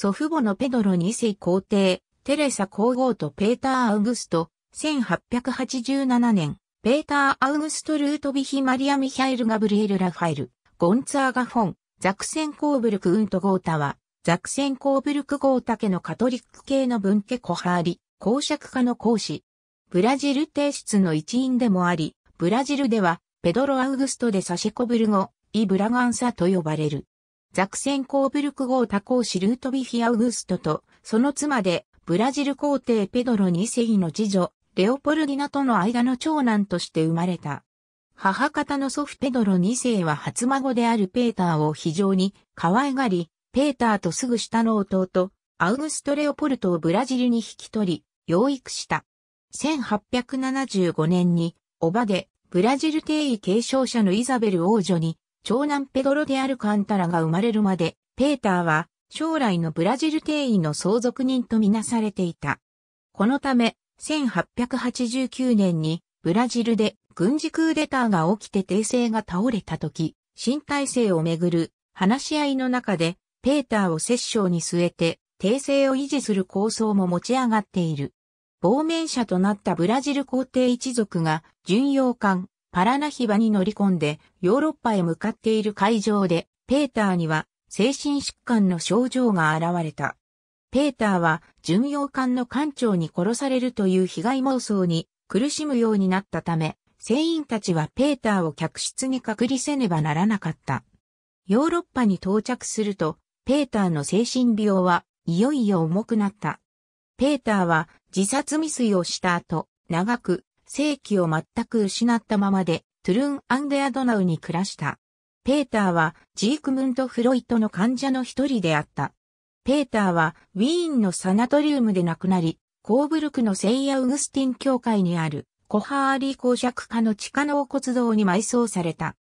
祖父母のペドロ2世皇帝、テレサ皇后とペーター・アウグスト、1887年、ペーター・アウグスト・ルートビヒ・マリア・ミヒャエル・ガブリエル・ラファエル、ゴンツァーガ・フォン、ザクセン・コーブルク・ウント・ゴータは、ザクセン・コーブルク・ゴータ家のカトリック系の文家コハーリ、公爵家の公師、ブラジル帝室の一員でもあり、ブラジルでは、ペドロ・アウグスト・でサシェコブルゴ、イ・ブラガンサと呼ばれる。ザクセンコーブルク号多公子ルートビヒ・アウグストと、その妻で、ブラジル皇帝ペドロ2世の次女、レオポルディナとの間の長男として生まれた。母方の祖父ペドロ2世は初孫であるペーターを非常に可愛がり、ペーターとすぐ下の弟、アウグスト・レオポルトをブラジルに引き取り、養育した。1875年に、おばで、ブラジル帝位継承者のイザベル王女に、長男ペドロ・であるカンタラが生まれるまで、ペーターは将来のブラジル帝位の相続人とみなされていた。このため、1889年にブラジルで軍事クーデターが起きて帝政が倒れた時、新体制をめぐる話し合いの中で、ペーターを摂政に据えて、帝政を維持する構想も持ち上がっている。亡命者となったブラジル皇帝一族が巡洋艦パラナヒバに乗り込んでヨーロッパへ向かっている会場で、ペーターには精神疾患の症状が現れた。ペーターは巡洋艦の艦長に殺されるという被害妄想に苦しむようになったため、船員たちはペーターを客室に隔離せねばならなかった。ヨーロッパに到着すると、ペーターの精神病はいよいよ重くなった。ペーターは自殺未遂をした後、長く正気を全く失ったままで、トゥルン・アンデアドナウに暮らした。ペーターはジークムント・フロイトの患者の一人であった。ペーターはウィーンのサナトリウムで亡くなり、コーブルクの聖ヤウグスティン教会にあるコハーリー公爵家の地下納骨堂に埋葬された。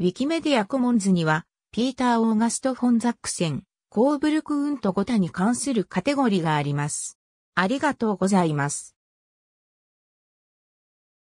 ウィキメディアコモンズには、ピーター・オーガスト・フォンザックセン、コーブルク・ウンとゴタに関するカテゴリーがあります。ありがとうございます。